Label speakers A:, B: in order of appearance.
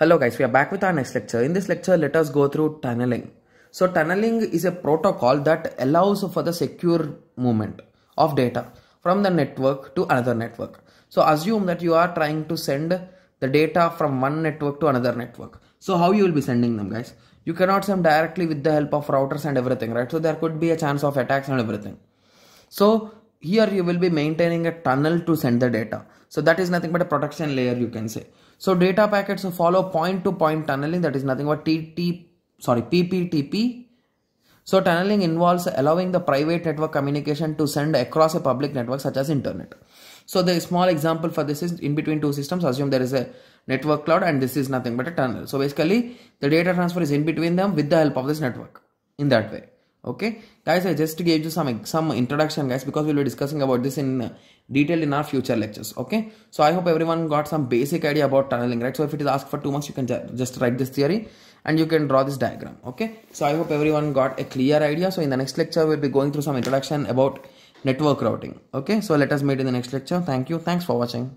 A: Hello guys, we are back with our next lecture. In this lecture, let us go through tunneling. So
B: tunneling is a protocol that allows for the secure movement of data from the network to another network. So assume that you are trying to send the data from one network to another network. So how you will be sending them guys? You cannot send directly with the help of routers and everything, right? So there could be a chance of attacks and everything. So here you will be maintaining a tunnel to send the data. So that is nothing but a protection layer you can say. So data packets follow point to point tunneling that is nothing but TT sorry PPTP. So tunneling involves allowing the private network communication to send across a public network such as internet. So the small example for this is in between two systems assume there is a network cloud and this is nothing but a tunnel. So basically the data transfer is in between them with the help of this network in that way okay guys i just gave you some some introduction guys because we'll be discussing about this in uh, detail in our future lectures okay so i hope everyone got some basic idea about tunneling right so if it is asked for too much you can just write this theory and you can draw this diagram okay so i hope everyone got a clear idea so in the next lecture we'll be going through some introduction about network routing okay
A: so let us meet in the next lecture thank you thanks for watching